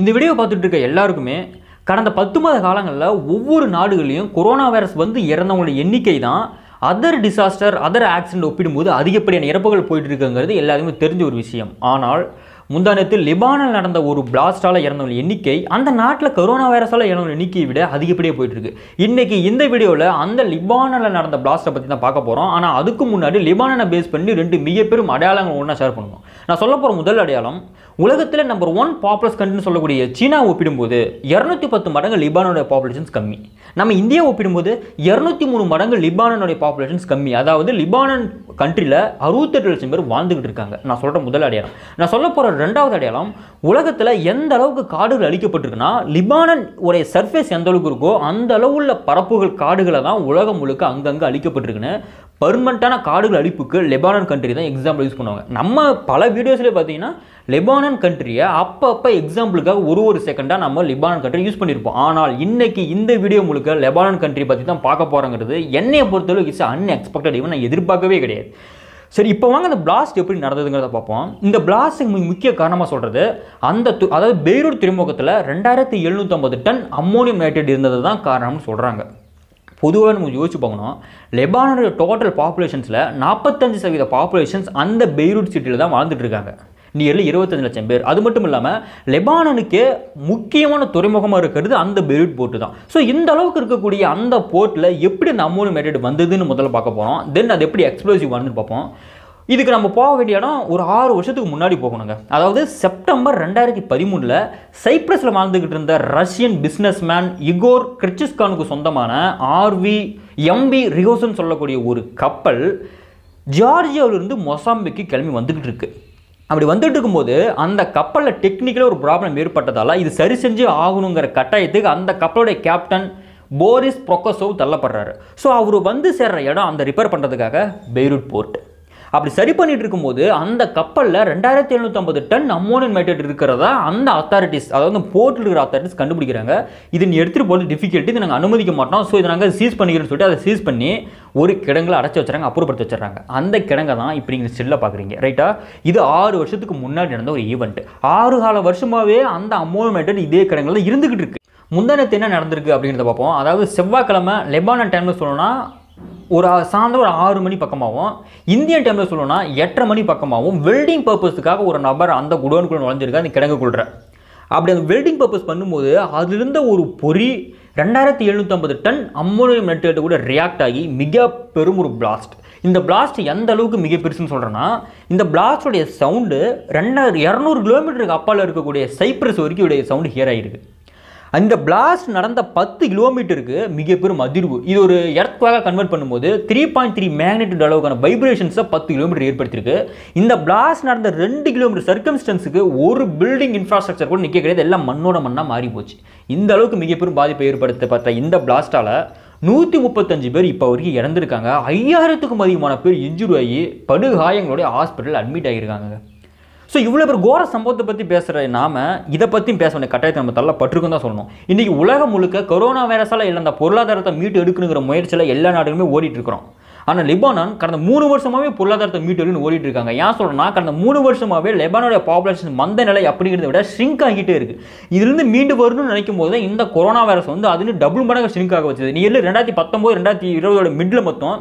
இந்த வீடியோ பார்த்துட்டு இருக்க எல்லாருக்குமே கடந்த பத்து மாத காலங்களில் ஒவ்வொரு நாடுகளையும் கொரோனா வைரஸ் வந்து இறந்தவங்களோட எண்ணிக்கை தான் அதர் டிசாஸ்டர் அதர் ஆக்சிடென்ட் ஒப்பிடும்போது அதிகப்படியான இறப்புகள் போயிட்டு இருக்குங்கிறது எல்லாருமே தெரிஞ்ச ஒரு விஷயம் ஆனால் முந்தானத்தில் லிபானில் நடந்த ஒரு பிளாஸ்டால் இறந்தவங்க எண்ணிக்கை அந்த நாட்டில் கொரோனா வைரஸால் இறந்தவங்க எண்ணிக்கையை விட அதிகப்படியே போயிட்டு இருக்கு இன்னைக்கு இந்த வீடியோவில் அந்த லிபானில் நடந்த பிளாஸ்டை பற்றி தான் பார்க்க போகிறோம் ஆனால் அதுக்கு முன்னாடி லிபானனை பேஸ் பண்ணி ரெண்டு மிகப்பெரும் அடையாளங்கள் ஒன்றா ஷேர் பண்ணணும் நான் சொல்ல போகிற முதல் அடையாளம் உலகத்தில் நம்பர் ஒன் பாப்புலஸ் கண்ட்ரின்னு சொல்லக்கூடிய சீனா ஒப்பிடும்போது இரநூத்தி பத்து மடங்கு லிபானோட பாப்புலேஷன்ஸ் கம்மி நம்ம இந்தியா ஒப்பிடும்போது இரநூத்தி மூணு மடங்கு லிபானனுடைய பாப்புலேஷன்ஸ் கம்மி அதாவது லிபானன் கண்ட்ரியில் அறுபத்தெட்டு லட்சம் பேர் வாழ்ந்துகிட்டு இருக்காங்க நான் சொல்கிற முதல் அடையாளம் நான் சொல்ல போகிற அதோட ரெண்டாவது அடையாளம் உலகத்தில் எந்த அளவுக்கு காடுகள் அழிக்கப்பட்டிருக்குன்னா லிபானன் உடைய சர்ஃபேஸ் எந்த அளவுக்கு இருக்கோ அந்த உள்ள பரப்புகள் காடுகளை தான் உலகம் முழுக்க அங்கங்கே அழிக்கப்பட்டிருக்குன்னு பர்மனண்ட்டான காடுகள் அழிப்புக்கு லெபானன் கண்ட்ரி தான் எக்ஸாம்பிள் யூஸ் பண்ணுவாங்க நம்ம பல வீடியோஸ்லேயே பார்த்தீங்கன்னா லெபானன் கண்ட்ரியை அப்பப்போ எக்ஸாம்பிளுக்காக ஒரு ஒரு செகண்டாக நம்ம லெபானன் கண்ட்ரி யூஸ் பண்ணியிருப்போம் ஆனால் இன்றைக்கி இந்த வீடியோ முழுக்க லெபானன் கண்ட்ரி பற்றி தான் பார்க்க போகிறோங்கிறது என்னையை பொறுத்தளவுக்கு இட்ஸ் அன்எக்ஸ்பெக்டட் ஈவன் நான் எதிர்பார்க்கவே கிடையாது சரி இப்போ வாங்க அந்த பிளாஸ்ட் எப்படி நடந்ததுங்கிறத பார்ப்போம் இந்த பிளாஸ்டிங் முக்கிய காரணமாக சொல்கிறது அந்த து அதாவது பெய்ரூட் துறைமுகத்தில் ரெண்டாயிரத்தி எழுநூற்றம்பது டன் அம்மோனியம் நைட்ரேட் இருந்தது தான் காரணம்னு சொல்கிறாங்க பொதுவாக நம்ம யோசிச்சு பார்க்கணும் லெபானோட டோட்டல் பாப்புலேஷன்ஸில் நாற்பத்தஞ்சு சதவீத பாப்புலேஷன்ஸ் அந்த பெய்ரூட் சிட்டியில் தான் வாழ்ந்துட்டு இருக்காங்க நியர்லி இருபத்தஞ்சு லட்சம் பேர் அது மட்டும் இல்லாமல் லெபானனுக்கே முக்கியமான துறைமுகமாக இருக்கிறது அந்த பெரிய போர்ட்டு தான் ஸோ இந்த அளவுக்கு இருக்கக்கூடிய அந்த போர்ட்டில் எப்படி அந்த அம்மோனியம் நைட்ரேட் வந்ததுன்னு முதல்ல பார்க்க போகிறோம் தென் அது எப்படி எக்ஸ்ப்ளோசிவ் வந்து பார்ப்போம் இதுக்கு நம்ம போக வேண்டிய இடம் ஒரு ஆறு வருஷத்துக்கு முன்னாடி போகணுங்க அதாவது செப்டம்பர் ரெண்டாயிரத்தி பதிமூணில் சைப்ரஸில் வாழ்ந்துக்கிட்டு இருந்த ரஷ்யன் பிஸ்னஸ்மேன் இகோர் கிரிச்சிஸ்கானுக்கு சொந்தமான ஆர்வி எம்பி ரிகோசன் சொல்லக்கூடிய ஒரு கப்பல் ஜார்ஜியாவிலிருந்து மொசாம்பிக்கு கிளம்பி வந்துக்கிட்டு இருக்குது அப்படி வந்துட்டு இருக்கும்போது அந்த கப்பலில் டெக்னிக்கலாக ஒரு ப்ராப்ளம் ஏற்பட்டதால் இது சரி செஞ்சு ஆகணுங்கிற கட்டாயத்துக்கு அந்த கப்பலுடைய கேப்டன் போரிஸ் ப்ரொக்கசோவ் தள்ளப்படுறாரு ஸோ அவர் வந்து சேர்ற இடம் அந்த ரிப்பேர் பண்ணுறதுக்காக பெய்ரூட் போர்ட் அப்படி சரி பண்ணிட்டு இருக்கும்போது அந்த கப்பலில் ரெண்டாயிரத்தி எழுநூற்றம்பது டன் அம்மோனியம் நைட்ரேட் இருக்கிறதா அந்த அத்தாரிட்டிஸ் அதாவது போர்ட்டில் இருக்கிற அத்தாரிட்டிஸ் கண்டுபிடிக்கிறாங்க இது நீ எடுத்துகிட்டு போகிறது டிஃபிகல்ட்டி இது நாங்கள் அனுமதிக்க மாட்டோம் ஸோ இதை நாங்கள் சீஸ் பண்ணிக்கிறோன்னு சொல்லிட்டு அதை சீஸ் பண்ணி ஒரு கிடங்களை அடைச்சி வச்சுறாங்க அப்புறப்படுத்தி வச்சுறாங்க அந்த கிடங்கை தான் இப்போ நீங்கள் ஸ்டில்ல பார்க்குறீங்க ரைட்டா இது ஆறு வருஷத்துக்கு முன்னாடி நடந்த ஒரு ஈவெண்ட் ஆறு கால வருஷமாகவே அந்த அம்மோனியம் நைட்ரேட் இதே கிடங்கில் இருந்துக்கிட்டு இருக்கு முந்தானத்து என்ன நடந்திருக்கு அப்படிங்கிறத பார்ப்போம் அதாவது செவ்வாய்க்கிழமை லெபானன் டைமில் சொல்லணும்னா ஒரு சாயந்தரம் ஒரு ஆறு மணி பக்கமாகவும் இந்தியன் டைமில் சொல்லணும்னா எட்டரை மணி பக்கமாகவும் வெல்டிங் பர்பஸ்க்காக ஒரு நபர் அந்த குடோனுக்குள்ளே நுழைஞ்சிருக்கா அந்த கொள்கிற அப்படி அந்த வெல்டிங் பர்பஸ் பண்ணும்போது அதிலிருந்த ஒரு பொறி ரெண்டாயிரத்தி எழுநூற்றம்பது டன் அம்மோனியம் நெட்டு கூட ரியாக்ட் ஆகி மிக பெரும் ஒரு பிளாஸ்ட் இந்த பிளாஸ்ட் எந்த அளவுக்கு மிக பெருசுன்னு சொல்கிறேன்னா இந்த பிளாஸ்டோடைய சவுண்டு ரெண்டாயிரம் இரநூறு கிலோமீட்டருக்கு அப்பால் இருக்கக்கூடிய சைப்ரஸ் வரைக்கும் உடைய சவுண்டு ஹியர் ஆகிருக்கு அந்த பிளாஸ்ட் நடந்த பத்து கிலோமீட்டருக்கு மிகப்பெரும் அதிர்வு இது ஒரு இடத்துக்காக கன்வெர்ட் பண்ணும்போது த்ரீ பாயிண்ட் த்ரீ மேக்னெட்டியூட் அளவுக்கான வைப்ரேஷன்ஸை பத்து கிலோமீட்டர் ஏற்படுத்திருக்கு இந்த பிளாஸ்ட் நடந்த ரெண்டு கிலோமீட்டர் சர்க்கம்ஸ்டன்ஸுக்கு ஒரு பில்டிங் இன்ஃப்ராஸ்ட்ரக்சர் கூட நிற்க கிடையாது எல்லாம் மண்ணோட மண்ணாக மாறி போச்சு இந்த அளவுக்கு மிகப்பெரும் பாதிப்பை ஏற்படுத்தப்பட்ட இந்த பிளாஸ்டால் நூற்றி முப்பத்தஞ்சு பேர் இப்போ வரைக்கும் இறந்துருக்காங்க ஐயாயிரத்துக்கும் அதிகமான பேர் இன்ஜுரி ஆகி படுகாயங்களுடைய ஹாஸ்பிட்டல் அட்மிட் ஆகியிருக்காங்க ஸோ இவ்வளோ பேர் கோர சம்பவத்தை பற்றி பேசுகிற நாம் இதை பற்றியும் பேச வேண்டிய கட்டாயத்தை நம்ம தள்ளப்பட்டிருக்கும் தான் சொல்லணும் இன்றைக்கி உலகம் முழுக்க கொரோனா வைரஸால் இல்லை அந்த பொருளாதாரத்தை மீட்டு எடுக்கணுங்கிற முயற்சியில் எல்லா நாடுகளுமே இருக்கிறோம் ஆனால் லெபானான் கடந்த மூணு வருஷமாகவே பொருளாதாரத்தை மீட்டு ஓடிட்டு இருக்காங்க ஏன் சொல்கிறேன்னா கடந்த மூணு வருஷமாகவே லெபானோட பாப்புலேஷன் மந்த நிலை அப்படிங்கிறத விட ஷ்ரிங்க் ஆகிட்டே இருக்குது இதுலேருந்து மீண்டு வரணும்னு நினைக்கும் போது இந்த கொரோனா வைரஸ் வந்து அதுலேயும் டபுள் மடங்கு ஷ்ரிங்க் ஆக வச்சது நியர்லி ரெண்டாயிரத்தி பத்தொம்போது ரெண்டாயிரத்தி இருபதோட மிடில் மொத்தம்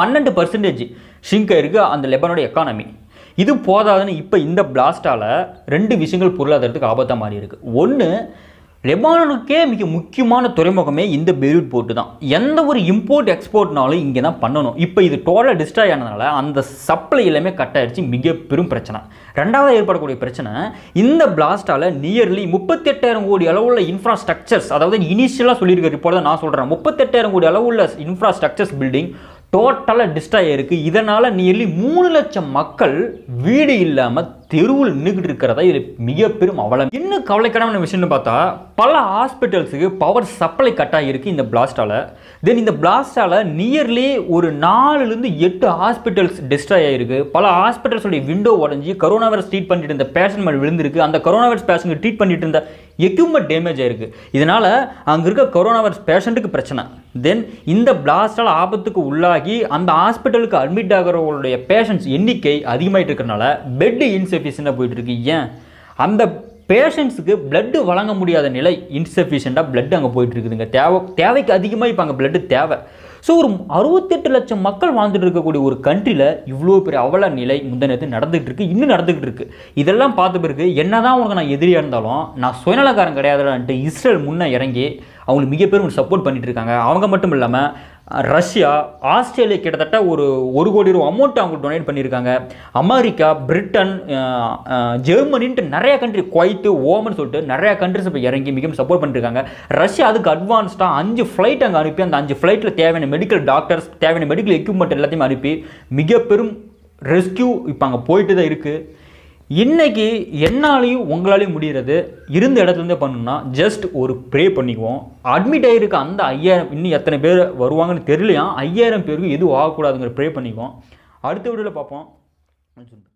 பன்னெண்டு பர்சன்டேஜ் ஷ்ரிங்க் ஆகிருக்கு அந்த லெபானோட எக்கானமி இது போதாதுன்னு இப்போ இந்த பிளாஸ்டால் ரெண்டு விஷயங்கள் பொருளாதாரத்துக்கு ஆபத்தாக மாறி இருக்குது ஒன்று லெபானனுக்கே மிக முக்கியமான துறைமுகமே இந்த பெரியூட் போர்ட்டு தான் எந்த ஒரு இம்போர்ட் எக்ஸ்போர்ட்னாலும் இங்கே தான் பண்ணணும் இப்போ இது டோட்டலாக டிஸ்ட்ராய் ஆனதுனால அந்த சப்ளை எல்லாமே கட் ஆயிடுச்சு மிக பெரும் பிரச்சனை ரெண்டாவது ஏற்படக்கூடிய பிரச்சனை இந்த பிளாஸ்டால் நியர்லி முப்பத்தெட்டாயிரம் கோடி அளவுள்ள இன்ஃப்ராஸ்ட்ரக்சர்ஸ் அதாவது இனிஷியலாக சொல்லியிருக்க ரிப்போர்ட் தான் நான் சொல்கிறேன் முப்பத்தெட்டாயிரம் கோடி அளவுள்ள இன்ஃப்ராஸ்ட்ரக்சர்ஸ் பில்டிங் டோட்டலாக டிஸ்ட்ராய் ஆகிருக்கு இதனால் நியர்லி மூணு லட்சம் மக்கள் வீடு இல்லாமல் தெருவில் நின்றுக்கிட்டு இருக்கிறதா இது மிக பெரும் அவலம் இன்னும் கவலைக்கிடமான விஷயம்னு பார்த்தா பல ஹாஸ்பிட்டல்ஸுக்கு பவர் சப்ளை கட் ஆகிருக்கு இந்த பிளாஸ்டால் தென் இந்த பிளாஸ்டால் நியர்லி ஒரு நாலுலேருந்து எட்டு ஹாஸ்பிட்டல்ஸ் டிஸ்ட்ராய் ஆகிருக்கு பல ஹாஸ்பிட்டல்ஸோடைய விண்டோ உடஞ்சி கொரோனா வைரஸ் ட்ரீட் பண்ணிட்டு இருந்த பேஷண்ட் மேல் விழுந்திருக்கு அந்த கொரோனா வைரஸ் பேஷண்ட் ட்ரீட் பண்ணிட்டு இருந்த எக்யூப்மெண்ட் டேமேஜ் ஆயிருக்கு இதனால் அங்கே இருக்க கொரோனா வைரஸ் பேஷண்ட்டுக்கு பிரச்சனை தென் இந்த பிளாஸ்டால் ஆபத்துக்கு உள்ளாகி அந்த ஹாஸ்பிட்டலுக்கு அட்மிட் ஆகிறவங்களுடைய பேஷண்ட்ஸ் எண்ணிக்கை அதிகமாகிட்டு இருக்கிறனால பெட்டு இன்சஃபிஷியண்டாக போயிட்டுருக்கு ஏன் அந்த பேஷண்ட்ஸுக்கு பிளட்டு வழங்க முடியாத நிலை இன்சஃபிஷியண்டாக பிளட் அங்கே போயிட்டுருக்குதுங்க தேவை தேவைக்கு அதிகமாக இப்போ அங்கே பிளட்டு தேவை ஸோ ஒரு அறுபத்தெட்டு லட்சம் மக்கள் வாழ்ந்துட்டு இருக்கக்கூடிய ஒரு கண்ட்ரியில் இவ்வளோ பெரிய அவல நிலை நேரத்தில் நடந்துகிட்டு இருக்கு இன்னும் நடந்துகிட்டு இருக்கு இதெல்லாம் பார்த்த பிறகு என்ன தான் உனக்கு நான் எதிரியாக இருந்தாலும் நான் சுயநலக்காரன் கிடையாதுன்ட்டு இஸ்ரேல் முன்னே இறங்கி அவங்களுக்கு மிகப்பெரும் சப்போர்ட் பண்ணிட்டு இருக்காங்க அவங்க மட்டும் இல்லாமல் ரஷ்யா ஆஸ்திரேலியா கிட்டத்தட்ட ஒரு ஒரு கோடி ரூபா அமௌண்ட் அவங்க டொனேட் பண்ணியிருக்காங்க அமெரிக்கா பிரிட்டன் ஜெர்மனின்ட்டு நிறையா கண்ட்ரி குவைத்து ஓமன் சொல்லிட்டு நிறையா கண்ட்ரிஸ் இப்போ இறங்கி மிகவும் சப்போர்ட் பண்ணியிருக்காங்க ரஷ்யா அதுக்கு அட்வான்ஸ்டாக அஞ்சு ஃப்ளைட் அங்கே அனுப்பி அந்த அஞ்சு ஃப்ளைட்டில் தேவையான மெடிக்கல் டாக்டர்ஸ் தேவையான மெடிக்கல் எக்யூப்மெண்ட் எல்லாத்தையும் அனுப்பி மிக பெரும் ரெஸ்கியூ இப்போ அங்கே போயிட்டு தான் இருக்குது இன்றைக்கி என்னாலையும் உங்களாலையும் முடிகிறது இருந்த இடத்துலேருந்து பண்ணணும்னா ஜஸ்ட் ஒரு ப்ரே பண்ணிக்குவோம் அட்மிட் ஆகிருக்க அந்த ஐயாயிரம் இன்னும் எத்தனை பேர் வருவாங்கன்னு தெரியலையா ஐயாயிரம் பேருக்கு எதுவும் ஆகக்கூடாதுங்கிற ப்ரே பண்ணிக்குவோம் அடுத்த வீடியோவில் பார்ப்போம்